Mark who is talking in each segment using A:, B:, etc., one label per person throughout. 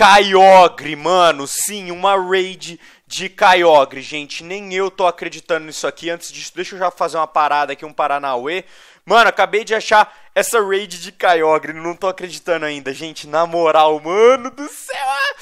A: Kyogre, mano, sim, uma raid de Kyogre, gente. Nem eu tô acreditando nisso aqui. Antes disso, deixa eu já fazer uma parada aqui, um Paranauê. Mano, acabei de achar essa raid de Kyogre, não tô acreditando ainda, gente. Na moral, mano do céu. Ah!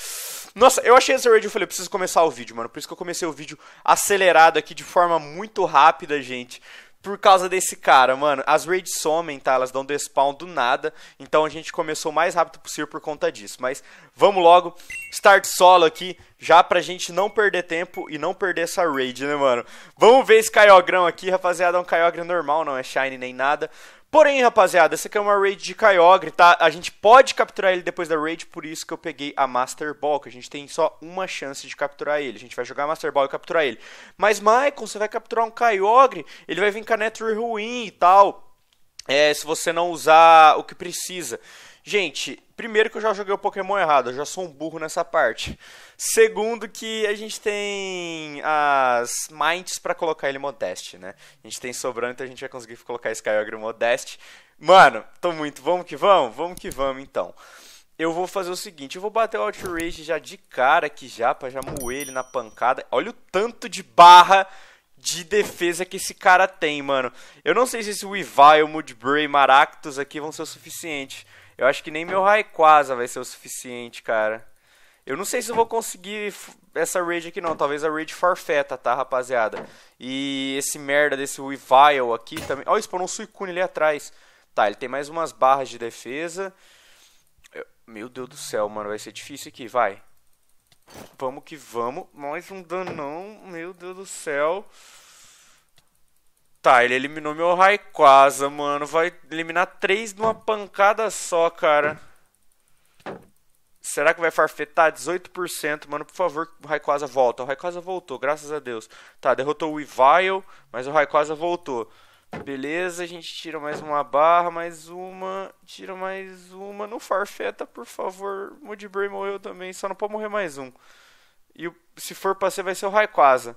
A: Nossa, eu achei essa raid e falei, preciso começar o vídeo, mano. Por isso que eu comecei o vídeo acelerado aqui de forma muito rápida, gente por causa desse cara, mano. As raids somem, tá? Elas dão despawn do nada. Então a gente começou o mais rápido possível por conta disso. Mas vamos logo. Start solo aqui, já pra gente não perder tempo e não perder essa raid, né, mano? Vamos ver esse Kyogran aqui, rapaziada. É um Kyogre normal, não é Shine nem nada. Porém, rapaziada, essa aqui é uma raid de Kyogre, tá? A gente pode capturar ele depois da raid, por isso que eu peguei a Master Ball, que a gente tem só uma chance de capturar ele. A gente vai jogar Master Ball e capturar ele. Mas, Michael, você vai capturar um Kyogre, ele vai vir com a Nether ruim e tal, é, se você não usar o que precisa. Gente, primeiro que eu já joguei o Pokémon errado, eu já sou um burro nessa parte. Segundo que a gente tem as Minds para colocar ele Modeste, né? A gente tem sobrando, então a gente vai conseguir colocar esse Kyogre Modeste. Mano, tô muito, vamos que vamos? Vamos que vamos então. Eu vou fazer o seguinte, eu vou bater o Outrage já de cara aqui já, pra já moer ele na pancada. Olha o tanto de barra de defesa que esse cara tem, mano. Eu não sei se esse Weavile, Mudbray, Maractus aqui vão ser o suficiente eu acho que nem meu Raikwaza vai ser o suficiente, cara. Eu não sei se eu vou conseguir essa raid aqui não. Talvez a raid farfeta, tá, rapaziada? E esse merda desse Weavile aqui também... Ó, oh, spawnou um Suicune ali atrás. Tá, ele tem mais umas barras de defesa. Eu... Meu Deus do céu, mano. Vai ser difícil aqui, vai. Vamos que vamos. Mais um danão. Meu Deus do céu tá, ele eliminou meu Raikwaza, mano. Vai eliminar três de uma pancada só, cara. Será que vai farfetar? 18%, mano, por favor, o Raikwaza volta. O Raikwaza voltou, graças a Deus. Tá, derrotou o Evil, mas o Raikwaza voltou. Beleza, a gente tira mais uma barra, mais uma, tira mais uma. Não farfeta, por favor. Mudibray morreu também, só não pode morrer mais um. E se for pra ser, vai ser o Raikwaza.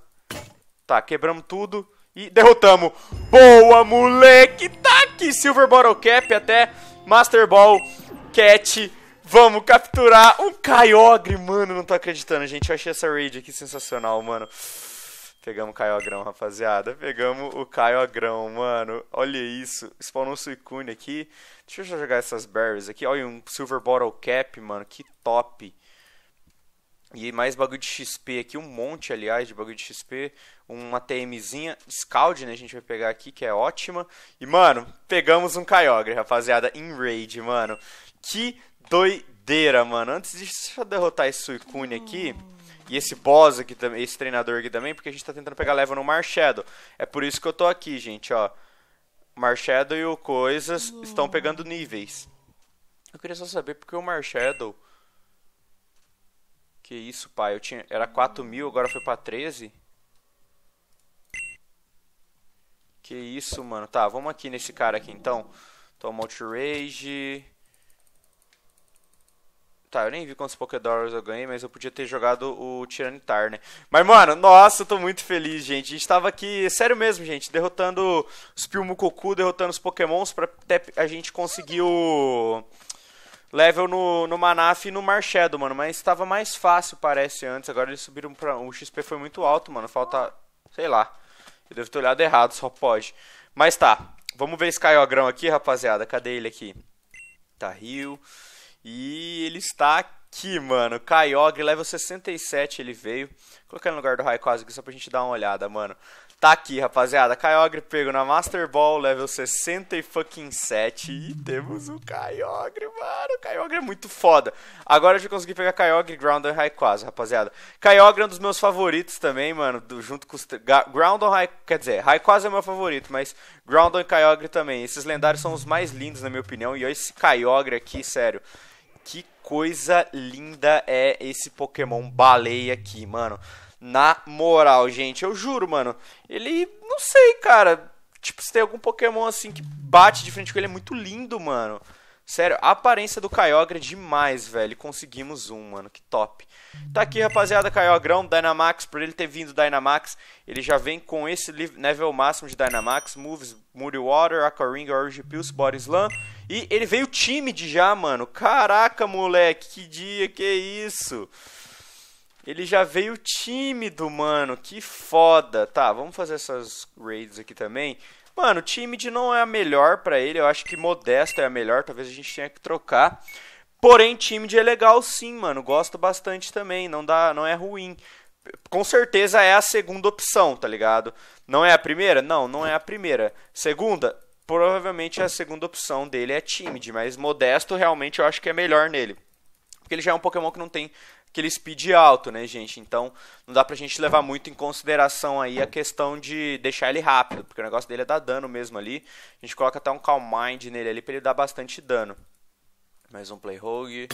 A: Tá, quebramos tudo. E derrotamos. Boa, moleque! Tá aqui Silver Bottle Cap até Master Ball, Cat. Vamos capturar um Kyogre, mano. Não tô acreditando, gente. Eu achei essa raid aqui sensacional, mano. Pegamos o Kyogrão, rapaziada. Pegamos o Kyogrão, mano. Olha isso. Spawnou Suicune aqui. Deixa eu jogar essas berries aqui. Olha, um Silver Bottle Cap, mano. Que top. E mais bagulho de XP aqui, um monte, aliás, de bagulho de XP. Uma TMzinha, Scald, né? A gente vai pegar aqui, que é ótima. E, mano, pegamos um Kyogre, rapaziada, em raid, mano. Que doideira, mano. Antes de derrotar esse Suicune aqui. E esse boss aqui também, esse treinador aqui também, porque a gente tá tentando pegar level no Marshadow. É por isso que eu tô aqui, gente, ó. Marshadow e o Coisas estão pegando níveis. Eu queria só saber porque o Marshadow... Que isso, pai. Eu tinha... Era 4 mil, agora foi pra 13. Que isso, mano. Tá, vamos aqui nesse cara aqui, então. Toma Outrage. Tá, eu nem vi quantos dollars eu ganhei, mas eu podia ter jogado o Tiranitar, né? Mas, mano, nossa, eu tô muito feliz, gente. A gente tava aqui, sério mesmo, gente, derrotando os Pilmucocu, derrotando os Pokémons pra até a gente conseguir o level no, no Manaf e no Marchedo, mano. Mas estava mais fácil, parece, antes. Agora eles subiram pra. O XP foi muito alto, mano. Falta. Sei lá. Eu devo ter olhado errado, só pode. Mas tá. Vamos ver esse Kaiogrão aqui, rapaziada. Cadê ele aqui? Tá Rio. E ele está aqui, mano. Kaiogre level 67 ele veio. Vou colocar no lugar do Raikkozen aqui só pra gente dar uma olhada, mano. Tá aqui, rapaziada. Kyogre pego na Master Ball, level 60 e fucking 7. E temos o Kyogre, mano. O Kyogre é muito foda. Agora eu já consegui pegar Kyogre, Groundon e Rayquaza, rapaziada. Kyogre é um dos meus favoritos também, mano. Do, junto com os... Groundon, Ray... quer dizer, Rayquaza é meu favorito, mas Groundon e Kyogre também. Esses lendários são os mais lindos, na minha opinião. E olha esse Kyogre aqui, sério. Que coisa linda é esse Pokémon baleia aqui, mano. Na moral, gente, eu juro, mano. Ele, não sei, cara. Tipo, se tem algum Pokémon assim que bate de frente com ele, é muito lindo, mano. Sério, a aparência do Kyogre é demais, velho. Conseguimos um, mano. Que top. Tá aqui, rapaziada, Kyogrão, Dynamax. Por ele ter vindo Dynamax, ele já vem com esse nível máximo de Dynamax. Moves, Moody Water, Aquaringa, Orange Pulse, Body Slam. E ele veio tímido já, mano. Caraca, moleque, que dia, que isso. Ele já veio tímido, mano. Que foda. Tá, vamos fazer essas raids aqui também. Mano, Timide não é a melhor para ele. Eu acho que Modesto é a melhor. Talvez a gente tenha que trocar. Porém, timide é legal sim, mano. Gosto bastante também. Não dá, não é ruim. Com certeza é a segunda opção, tá ligado? Não é a primeira? Não, não é a primeira. Segunda? Provavelmente a segunda opção dele é timide, Mas Modesto realmente eu acho que é melhor nele. Porque ele já é um Pokémon que não tem aquele speed alto, né, gente? Então, não dá pra gente levar muito em consideração aí a questão de deixar ele rápido, porque o negócio dele é dar dano mesmo ali. A gente coloca até um Calm Mind nele ali pra ele dar bastante dano. Mais um Play Rogue.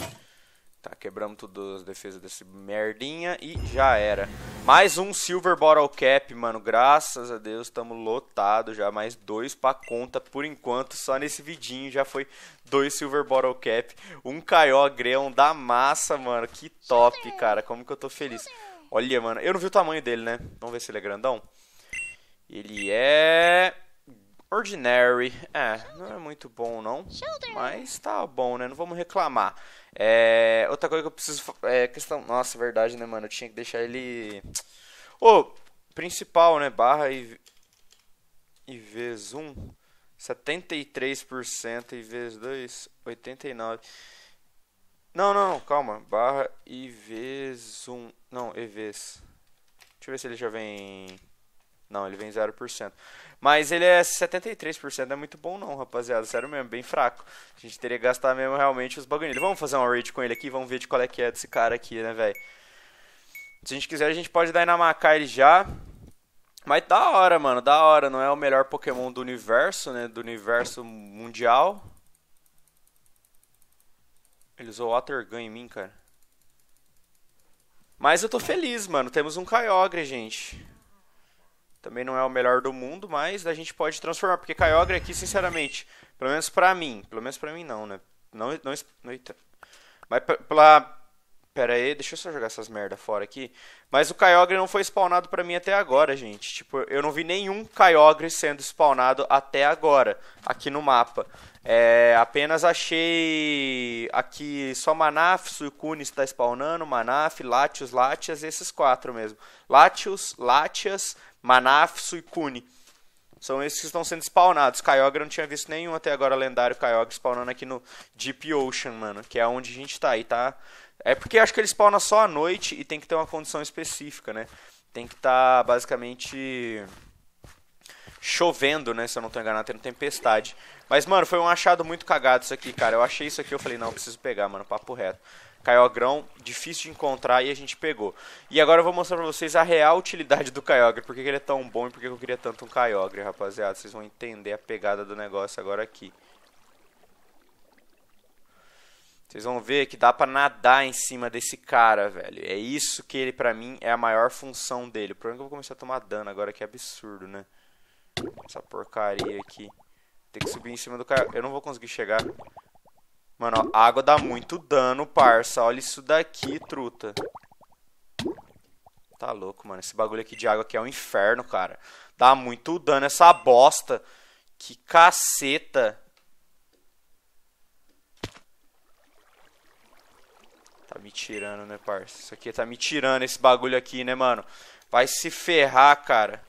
A: Tá, quebramos tudo as defesas desse merdinha e já era. Mais um Silver Bottle Cap, mano. Graças a Deus, estamos lotado já. Mais dois pra conta por enquanto. Só nesse vidinho já foi dois Silver Bottle Cap. Um Caió Greão da massa, mano. Que top, cara. Como que eu tô feliz. Olha, mano. Eu não vi o tamanho dele, né? Vamos ver se ele é grandão. Ele é... Ordinary. É, não é muito bom, não. Mas tá bom, né? Não vamos reclamar. É, outra coisa que eu preciso. É questão. Nossa, verdade, né, mano? Eu tinha que deixar ele. Ô, oh, principal, né? Barra e. IV 1. 73% e vezes 2, 89%. Não, não, calma. Barra IV 1. Não, EVs. Deixa eu ver se ele já vem. Não, ele vem 0%. Mas ele é 73%, não é muito bom não, rapaziada. Sério mesmo, bem fraco. A gente teria que gastar mesmo realmente os bagulhos. Vamos fazer uma raid com ele aqui, vamos ver de qual é que é desse cara aqui, né, velho. Se a gente quiser, a gente pode dar dynamacar ele já. Mas da hora, mano, da hora. Não é o melhor Pokémon do universo, né, do universo mundial. Ele usou Water Gun em mim, cara. Mas eu tô feliz, mano. Temos um Kyogre, gente. Também não é o melhor do mundo, mas a gente pode transformar. Porque Kyogre aqui, sinceramente, pelo menos pra mim. Pelo menos pra mim não, né? Não. não, não eita. Mas pela. Pera aí, deixa eu só jogar essas merda fora aqui. Mas o Kyogre não foi spawnado pra mim até agora, gente. Tipo, eu não vi nenhum Kyogre sendo spawnado até agora, aqui no mapa. É, apenas achei aqui só Manaf, Suicune está spawnando, Manaf, Latios, Latias, esses quatro mesmo. Latios, Latias, e Kuni. São esses que estão sendo spawnados. Kyogre eu não tinha visto nenhum até agora lendário Kyogre spawnando aqui no Deep Ocean, mano. Que é onde a gente tá. aí, tá. É porque acho que ele spawna só à noite e tem que ter uma condição específica, né? Tem que estar tá, basicamente chovendo, né? Se eu não tô enganado, tendo tempestade. Mas, mano, foi um achado muito cagado isso aqui, cara. Eu achei isso aqui, eu falei, não, preciso pegar, mano, papo reto. Caiogrão, difícil de encontrar e a gente pegou. E agora eu vou mostrar pra vocês a real utilidade do Kyogre, porque ele é tão bom e porque eu queria tanto um Kyogre, rapaziada. Vocês vão entender a pegada do negócio agora aqui. Vocês vão ver que dá para nadar em cima desse cara, velho. É isso que ele, pra mim, é a maior função dele. O problema é que eu vou começar a tomar dano agora, que é absurdo, né? Essa porcaria aqui. Tem que subir em cima do cara. Eu não vou conseguir chegar. Mano, ó, a água dá muito dano, parça. Olha isso daqui, truta. Tá louco, mano. Esse bagulho aqui de água aqui é um inferno, cara. Dá muito dano essa bosta. Que caceta. Tá me tirando, né, parça? Isso aqui tá me tirando, esse bagulho aqui, né, mano? Vai se ferrar, cara.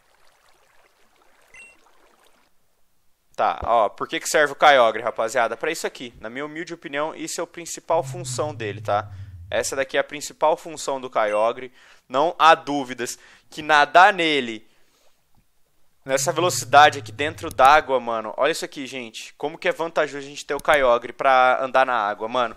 A: Tá, ó, por que, que serve o Kyogre, rapaziada? Para isso aqui, na minha humilde opinião, isso é a principal função dele, tá? Essa daqui é a principal função do Kyogre. Não há dúvidas que nadar nele, nessa velocidade aqui dentro d'água, mano. Olha isso aqui, gente. Como que é vantajoso a gente ter o Kyogre pra andar na água, mano.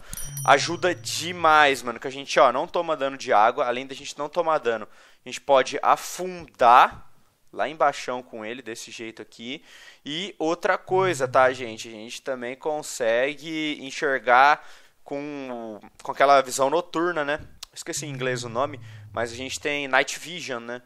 A: Ajuda demais, mano, que a gente, ó, não toma dano de água. Além da gente não tomar dano, a gente pode afundar lá embaixo com ele desse jeito aqui. E outra coisa, tá, gente? A gente também consegue enxergar com, com aquela visão noturna, né? Esqueci em inglês o nome, mas a gente tem Night Vision, né?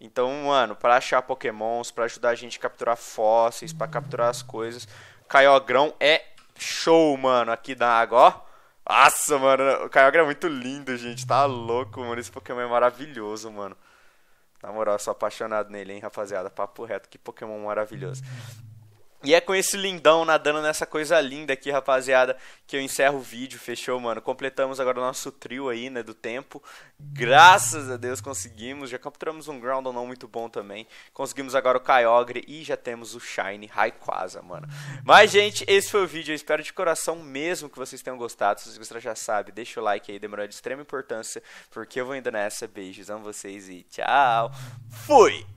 A: Então, mano, para achar pokémons, para ajudar a gente a capturar fósseis, para capturar as coisas, Caiogrão é show, mano, aqui da água, ó. Nossa, mano, o Kyogre é muito lindo, gente, tá louco, mano, esse pokémon é maravilhoso, mano. Na moral, eu sou apaixonado nele, hein, rapaziada. Papo reto, que Pokémon maravilhoso. E é com esse lindão nadando nessa coisa linda aqui, rapaziada, que eu encerro o vídeo, fechou, mano? Completamos agora o nosso trio aí, né, do tempo. Graças a Deus conseguimos, já capturamos um ground não muito bom também. Conseguimos agora o Kyogre e já temos o Shine Raikwaza, mano. Mas, gente, esse foi o vídeo, eu espero de coração mesmo que vocês tenham gostado. Se vocês gostaram, já sabe, deixa o like aí, demorou de extrema importância, porque eu vou indo nessa. Beijos, amo vocês e tchau. Fui!